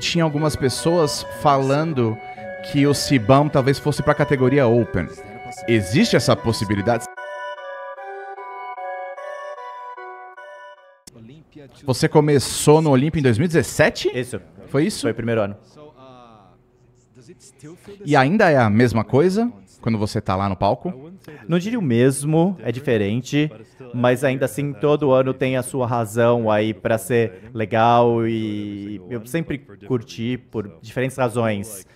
tinha algumas pessoas falando que o Cibão talvez fosse para a categoria Open. Existe essa possibilidade? Você começou no Olímpia em 2017? Isso. Foi isso? Foi o primeiro ano. E ainda é a mesma coisa quando você está lá no palco? Não diria o mesmo, é diferente, mas ainda assim todo ano tem a sua razão aí para ser legal e eu sempre curti por diferentes razões.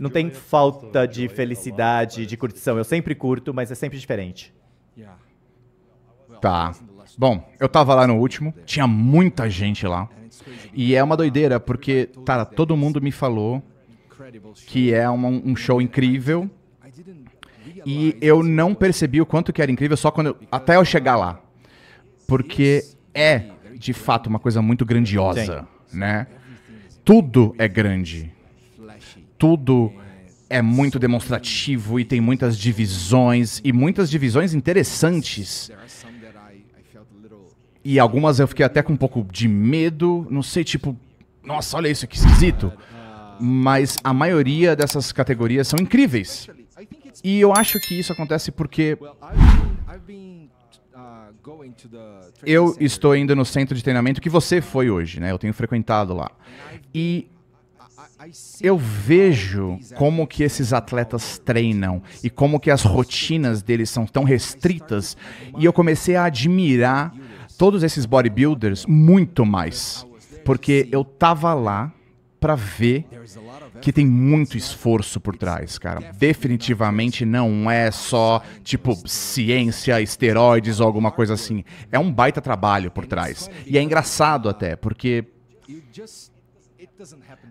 Não tem falta de felicidade, de curtição. Eu sempre curto, mas é sempre diferente. Yeah. Tá. Bom, eu tava lá no último, tinha muita gente lá. E é uma doideira, porque, cara, todo mundo me falou que é uma, um show incrível. E eu não percebi o quanto que era incrível só quando eu, até eu chegar lá. Porque é, de fato, uma coisa muito grandiosa, né? Tudo é grande. Tudo é muito demonstrativo e tem muitas divisões e muitas divisões interessantes e algumas eu fiquei até com um pouco de medo, não sei, tipo, nossa, olha isso, que esquisito. Mas a maioria dessas categorias são incríveis. E eu acho que isso acontece porque uh, eu estou indo no centro de treinamento que você foi hoje, né? Eu tenho frequentado lá. E eu vejo como que esses atletas treinam e como que as rotinas deles são tão restritas. E eu comecei a admirar todos esses bodybuilders muito mais, porque eu tava lá para ver que tem muito esforço por trás, cara. Definitivamente não é só tipo ciência, esteroides ou alguma coisa assim. É um baita trabalho por trás. E é engraçado até, porque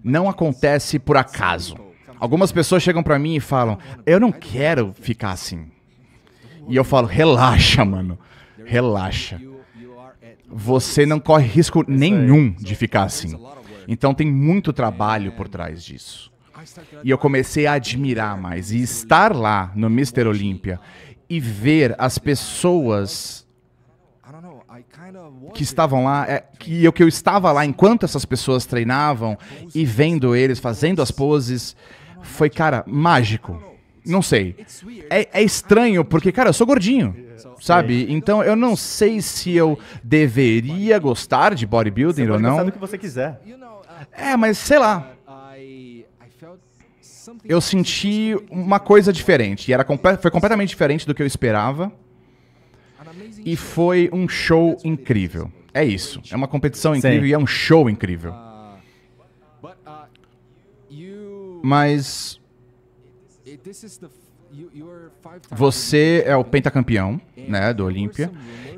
não acontece por acaso. Algumas pessoas chegam para mim e falam: "Eu não quero ficar assim". E eu falo: "Relaxa, mano. Relaxa você não corre risco nenhum de ficar assim. Então tem muito trabalho por trás disso. E eu comecei a admirar mais e estar lá no Mr. Olímpia e ver as pessoas que estavam lá, é, que eu que eu estava lá enquanto essas pessoas treinavam e vendo eles fazendo as poses, foi cara mágico. Não sei. É, é, estranho, porque, cara, eu sou gordinho, sabe? Então eu não sei se eu deveria gostar de bodybuilding ou não. Você que você quiser. É, mas sei lá. Eu senti uma coisa diferente. E era foi completamente diferente do que eu esperava. E foi um show incrível. É isso. É uma competição incrível Sim. e é um show incrível. Ah, ah, mas você é o pentacampeão, né, do Olímpia.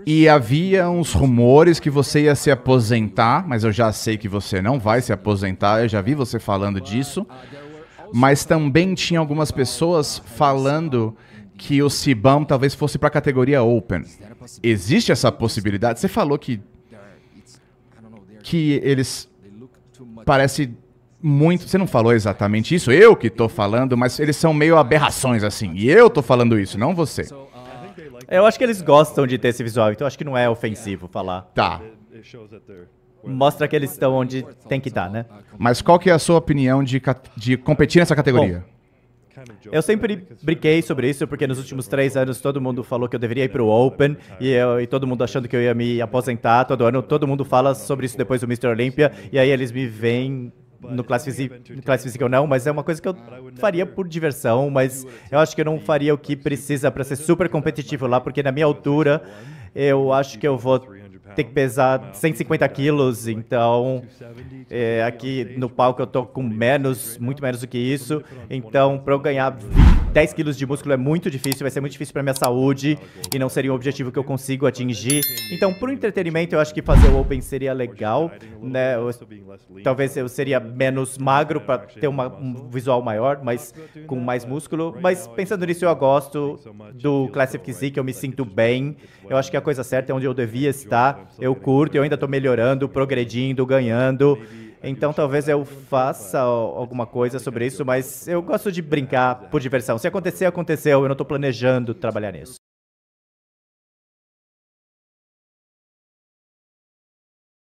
E havia uns rumores que você ia se aposentar, mas eu já sei que você não vai se aposentar, eu já vi você falando disso. Uh, mas também tinha algumas pessoas falando que o Cibam talvez fosse para a categoria Open. Existe essa possibilidade? Você falou que que eles parece muito. Você não falou exatamente isso, eu que tô falando, mas eles são meio aberrações assim. E eu tô falando isso, não você. Uh, eu acho que eles gostam de ter esse visual, então acho que não é ofensivo falar. Tá. Mostra que eles estão onde tem que estar, tá, né? Mas qual que é a sua opinião de, de competir nessa categoria? Bom, eu sempre brinquei sobre isso, porque nos últimos três anos todo mundo falou que eu deveria ir para o Open, e, eu, e, todo mundo achando que eu ia me aposentar todo ano. Todo mundo fala sobre isso depois do Mr. Olympia, e aí eles me veem no classe, física, no classe física ou não, mas é uma coisa que eu faria por diversão, mas eu acho que eu não faria o que precisa para ser super competitivo lá, porque na minha altura eu acho que eu vou tem que pesar 150 quilos, então é, aqui no palco eu tô com menos, muito menos do que isso. Então, para eu ganhar 20, 10 quilos de músculo é muito difícil, vai ser muito difícil para minha saúde tá, e não seria um objetivo que eu consigo atingir. Então, para o entretenimento, eu acho que fazer o Open seria legal, né? né? Eu, talvez eu seria menos magro para ter uma, um visual maior, mas com mais músculo. Mas pensando nisso, eu gosto do Classic é que eu me sinto bem. Eu acho é que a coisa certa é onde eu devia estar. Né? eu curto, eu ainda estou né? melhorando, progredindo, ganhando. Então talvez eu faça né? alguma coisa sobre isso, mas eu gosto de brincar né? por diversão. Se acontecer, aconteceu. Eu não estou planejando trabalhar nisso.